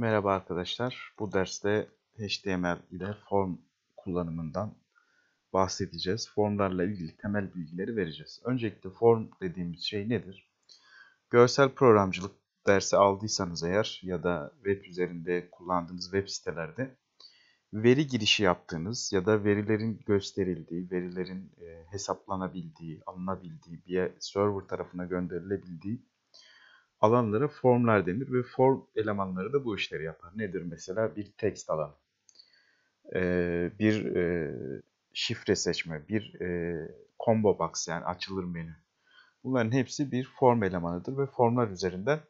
Merhaba arkadaşlar. Bu derste HTML ile form kullanımından bahsedeceğiz. Formlarla ilgili temel bilgileri vereceğiz. Öncelikle form dediğimiz şey nedir? Görsel programcılık dersi aldıysanız eğer ya da web üzerinde kullandığınız web sitelerde veri girişi yaptığınız ya da verilerin gösterildiği, verilerin e, hesaplanabildiği, alınabildiği, bir server tarafına gönderilebildiği alanlara formlar denir ve form elemanları da bu işleri yapar. Nedir mesela bir text alanı, ee, bir e, şifre seçme, bir e, combo box yani açılır menü. Bunların hepsi bir form elemanıdır ve formlar üzerinden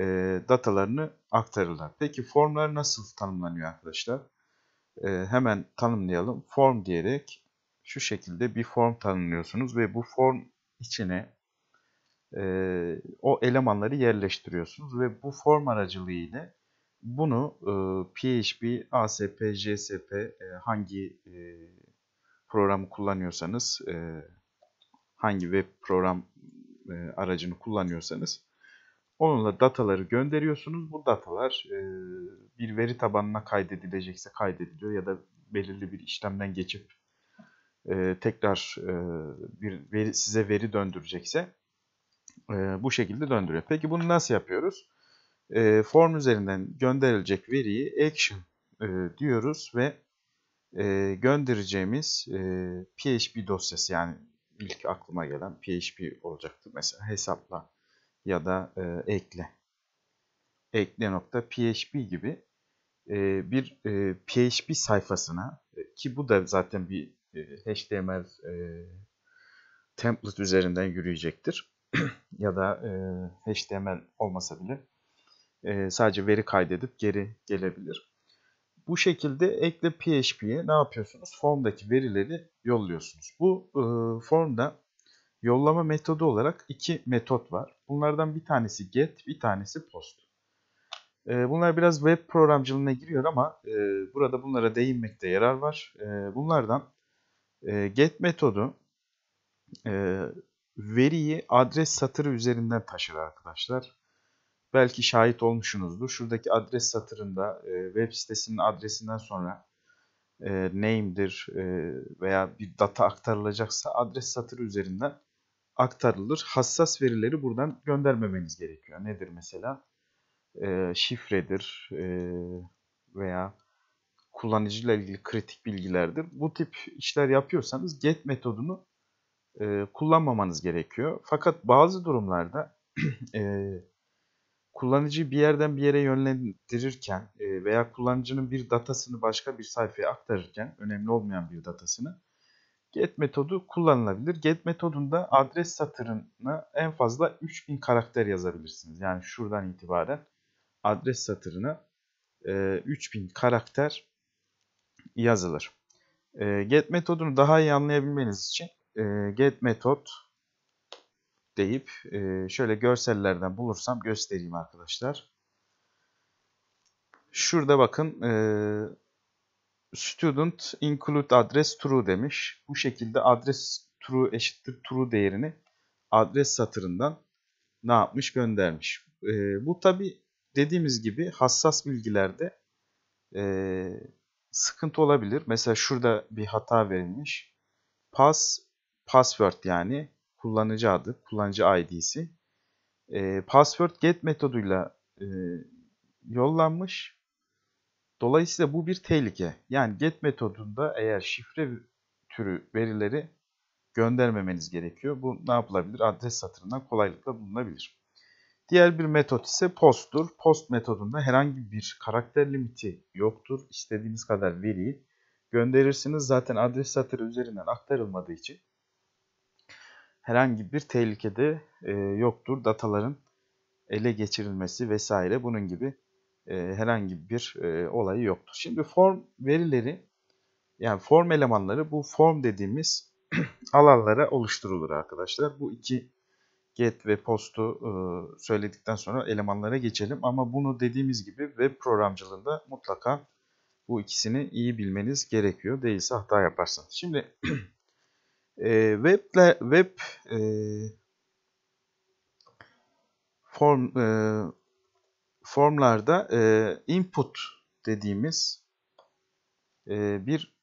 e, datalarını aktarırlar. Peki formlar nasıl tanımlanıyor arkadaşlar? E, hemen tanımlayalım. Form diyerek şu şekilde bir form tanımlıyorsunuz ve bu form içine e, o elemanları yerleştiriyorsunuz ve bu form aracılığıyla bunu e, PHP, ASP, JSP e, hangi e, programı kullanıyorsanız e, hangi web program e, aracını kullanıyorsanız onunla dataları gönderiyorsunuz. Bu datalar e, bir veri tabanına kaydedilecekse kaydediliyor ya da belirli bir işlemden geçip e, tekrar e, bir veri, size veri döndürecekse e, bu şekilde döndürüyor. Peki bunu nasıl yapıyoruz? E, form üzerinden gönderilecek veriyi action e, diyoruz ve e, göndereceğimiz e, PHP dosyası yani ilk aklıma gelen PHP olacaktı. Mesela hesapla ya da e, ekle. Ekle.php gibi e, bir e, PHP sayfasına e, ki bu da zaten bir e, HTML e, template üzerinden yürüyecektir. ya da e, HTML olmasa bile e, sadece veri kaydedip geri gelebilir. Bu şekilde ekle PHP'ye ne yapıyorsunuz? Formdaki verileri yolluyorsunuz. Bu e, formda yollama metodu olarak iki metot var. Bunlardan bir tanesi get, bir tanesi post. E, bunlar biraz web programcılığına giriyor ama e, burada bunlara değinmekte yarar var. E, bunlardan e, get metodu e, veriyi adres satırı üzerinden taşır arkadaşlar. Belki şahit olmuşsunuzdur. Şuradaki adres satırında e, web sitesinin adresinden sonra e, name'dir e, veya bir data aktarılacaksa adres satırı üzerinden aktarılır. Hassas verileri buradan göndermemeniz gerekiyor. Nedir mesela? E, şifredir e, veya kullanıcıyla ilgili kritik bilgilerdir. Bu tip işler yapıyorsanız get metodunu e, kullanmamanız gerekiyor. Fakat bazı durumlarda e, kullanıcıyı bir yerden bir yere yönlendirirken e, veya kullanıcının bir datasını başka bir sayfaya aktarırken önemli olmayan bir datasını get metodu kullanılabilir. Get metodunda adres satırına en fazla 3000 karakter yazabilirsiniz. Yani şuradan itibaren adres satırına e, 3000 karakter yazılır. E, get metodunu daha iyi anlayabilmeniz için e, get metot deyip e, şöyle görsellerden bulursam göstereyim arkadaşlar. Şurada bakın e, student include address true demiş. Bu şekilde adres true eşittir true değerini adres satırından ne yapmış göndermiş. E, bu tabi dediğimiz gibi hassas bilgilerde e, sıkıntı olabilir. Mesela şurada bir hata verilmiş. Pass password yani kullanıcı adı, kullanıcı ID'si e, ee, password get metoduyla e, yollanmış. Dolayısıyla bu bir tehlike. Yani get metodunda eğer şifre türü verileri göndermemeniz gerekiyor. Bu ne yapılabilir? Adres satırından kolaylıkla bulunabilir. Diğer bir metot ise post'tur. Post metodunda herhangi bir karakter limiti yoktur. İstediğiniz kadar veriyi gönderirsiniz. Zaten adres satırı üzerinden aktarılmadığı için herhangi bir tehlikede e, yoktur. Dataların ele geçirilmesi vesaire bunun gibi e, herhangi bir e, olayı yoktur. Şimdi form verileri yani form elemanları bu form dediğimiz alanlara oluşturulur arkadaşlar. Bu iki get ve post'u e, söyledikten sonra elemanlara geçelim. Ama bunu dediğimiz gibi web programcılığında mutlaka bu ikisini iyi bilmeniz gerekiyor. Değilse hata yaparsınız. Şimdi E, ee, weble, web e, form e, formlarda e, input dediğimiz e, bir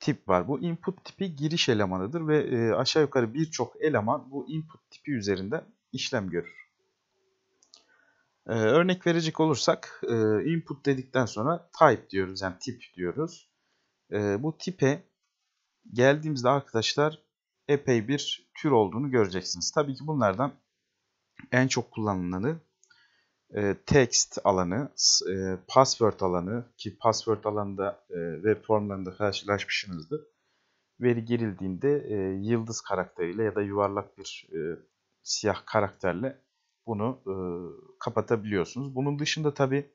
tip var. Bu input tipi giriş elemanıdır ve e, aşağı yukarı birçok eleman bu input tipi üzerinde işlem görür. E, örnek verecek olursak e, input dedikten sonra type diyoruz yani tip diyoruz. E, bu tipe geldiğimizde arkadaşlar epey bir tür olduğunu göreceksiniz. Tabii ki bunlardan en çok kullanılanı e, text alanı, e, password alanı ki password alanında e, web formlarında karşılaşmışsınızdır. Veri girildiğinde e, yıldız karakteriyle ya da yuvarlak bir e, siyah karakterle bunu e, kapatabiliyorsunuz. Bunun dışında tabi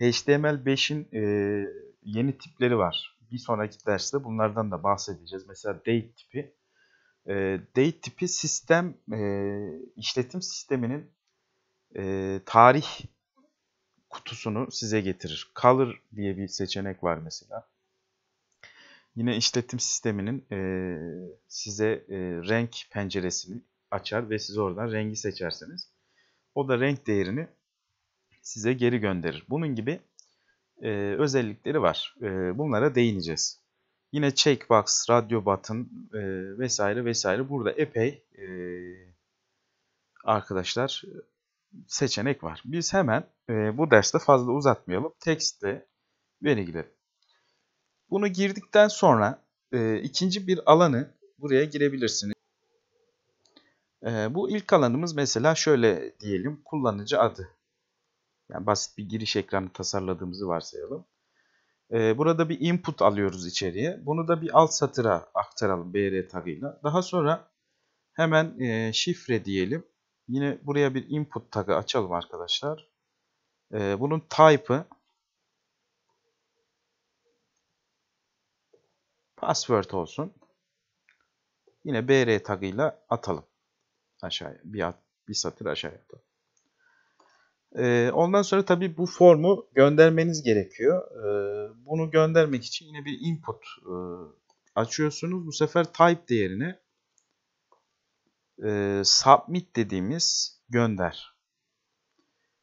HTML5'in e, yeni tipleri var. Bir sonraki derste bunlardan da bahsedeceğiz. Mesela date tipi e, date tipi sistem e, işletim sisteminin e, tarih kutusunu size getirir. Color diye bir seçenek var mesela. Yine işletim sisteminin e, size e, renk penceresini açar ve siz oradan rengi seçersiniz. O da renk değerini size geri gönderir. Bunun gibi e, özellikleri var. E, bunlara değineceğiz. Yine Checkbox, Radyo Batın e, vesaire vesaire. Burada epey e, arkadaşlar e, seçenek var. Biz hemen e, bu derste fazla uzatmayalım. Tekste veri girelim. Bunu girdikten sonra e, ikinci bir alanı buraya girebilirsiniz. E, bu ilk alanımız mesela şöyle diyelim kullanıcı adı. Yani basit bir giriş ekranı tasarladığımızı varsayalım. Ee, burada bir input alıyoruz içeriye. Bunu da bir alt satıra aktaralım br tagıyla. Daha sonra hemen e, şifre diyelim. Yine buraya bir input tagı açalım arkadaşlar. Ee, bunun type'ı password olsun. Yine br tagıyla atalım. Aşağıya bir, at, bir satır aşağıya atalım. Ee, ondan sonra tabii bu formu göndermeniz gerekiyor. Ee, bunu göndermek için yine bir input e, açıyorsunuz. Bu sefer type değerini e, submit dediğimiz gönder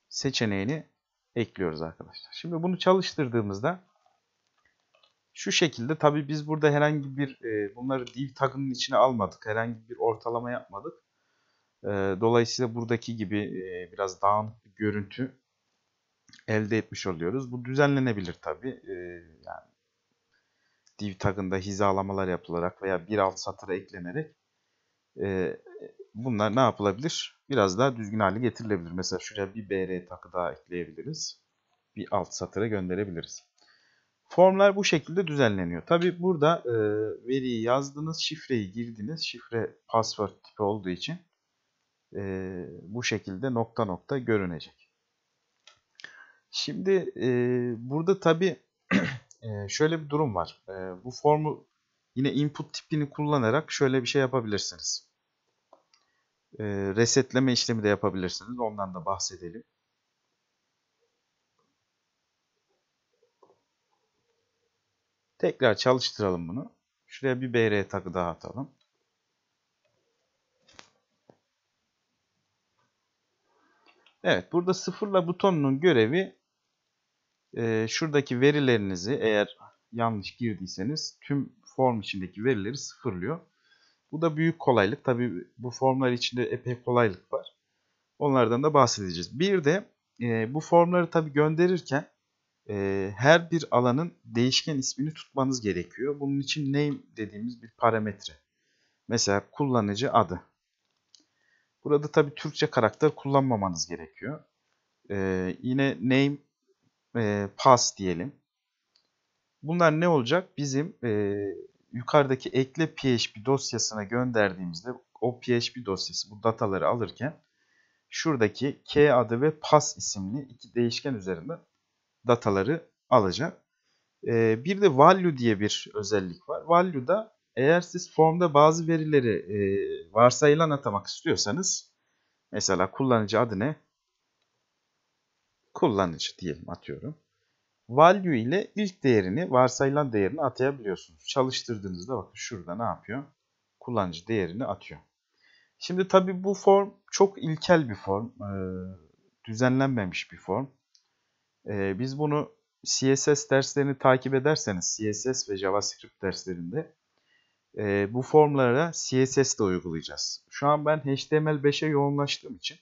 seçeneğini ekliyoruz arkadaşlar. Şimdi bunu çalıştırdığımızda şu şekilde tabii biz burada herhangi bir e, bunları div tagının içine almadık. Herhangi bir ortalama yapmadık. Dolayısıyla buradaki gibi biraz dağınık bir görüntü elde etmiş oluyoruz. Bu düzenlenebilir tabi. Yani div tagında hizalamalar yapılarak veya bir alt satıra eklenerek bunlar ne yapılabilir? Biraz daha düzgün hale getirilebilir. Mesela şuraya bir br takı daha ekleyebiliriz. Bir alt satıra gönderebiliriz. Formlar bu şekilde düzenleniyor. Tabi burada veriyi yazdınız, şifreyi girdiniz. Şifre password tipi olduğu için e, bu şekilde nokta nokta görünecek. Şimdi e, burada tabi e, şöyle bir durum var. E, bu formu yine input tipini kullanarak şöyle bir şey yapabilirsiniz. E, resetleme işlemi de yapabilirsiniz. Ondan da bahsedelim. Tekrar çalıştıralım bunu. Şuraya bir BR takı daha atalım. Evet burada sıfırla butonunun görevi e, şuradaki verilerinizi eğer yanlış girdiyseniz tüm form içindeki verileri sıfırlıyor. Bu da büyük kolaylık. Tabi bu formlar içinde epey kolaylık var. Onlardan da bahsedeceğiz. Bir de e, bu formları tabi gönderirken e, her bir alanın değişken ismini tutmanız gerekiyor. Bunun için name dediğimiz bir parametre. Mesela kullanıcı adı. Burada tabi Türkçe karakter kullanmamanız gerekiyor. Ee, yine name e, pass diyelim. Bunlar ne olacak? Bizim e, yukarıdaki ekle PHP dosyasına gönderdiğimizde o PHP dosyası bu dataları alırken şuradaki K adı ve pass isimli iki değişken üzerinde dataları alacak. E, bir de value diye bir özellik var. Value da eğer siz formda bazı verileri e, varsayılan atamak istiyorsanız mesela kullanıcı adı ne? Kullanıcı diyelim atıyorum. Value ile ilk değerini varsayılan değerini atayabiliyorsunuz. Çalıştırdığınızda bakın şurada ne yapıyor? Kullanıcı değerini atıyor. Şimdi tabi bu form çok ilkel bir form. E, düzenlenmemiş bir form. E, biz bunu CSS derslerini takip ederseniz CSS ve JavaScript derslerinde e, bu formlara CSS de uygulayacağız. Şu an ben HTML5'e yoğunlaştığım için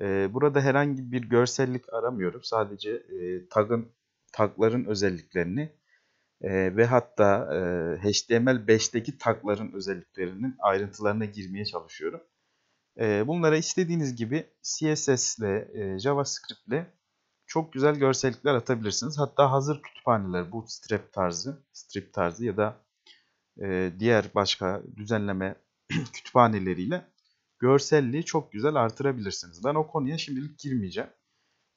e, burada herhangi bir görsellik aramıyorum. Sadece e, tagın tagların özelliklerini e, ve hatta e, HTML5'teki tagların özelliklerinin ayrıntılarına girmeye çalışıyorum. E, bunlara istediğiniz gibi CSS ile e, JavaScript ile çok güzel görsellikler atabilirsiniz. Hatta hazır kütüphaneler bu strip tarzı, strip tarzı ya da diğer başka düzenleme kütüphaneleriyle görselliği çok güzel artırabilirsiniz. Ben o konuya şimdilik girmeyeceğim.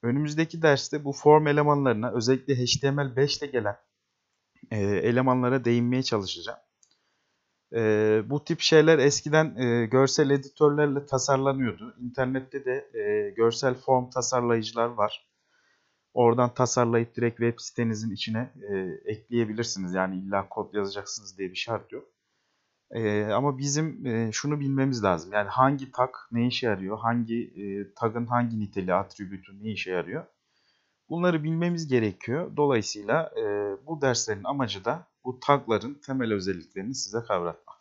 Önümüzdeki derste bu form elemanlarına özellikle html 5 ile gelen elemanlara değinmeye çalışacağım. bu tip şeyler eskiden görsel editörlerle tasarlanıyordu. İnternette de görsel form tasarlayıcılar var. Oradan tasarlayıp direkt web sitenizin içine e, ekleyebilirsiniz. Yani illa kod yazacaksınız diye bir şart yok. E, ama bizim e, şunu bilmemiz lazım. Yani hangi tag ne işe yarıyor? Hangi e, tagın hangi niteliği, atribütü ne işe yarıyor? Bunları bilmemiz gerekiyor. Dolayısıyla e, bu derslerin amacı da bu tagların temel özelliklerini size kavratmak.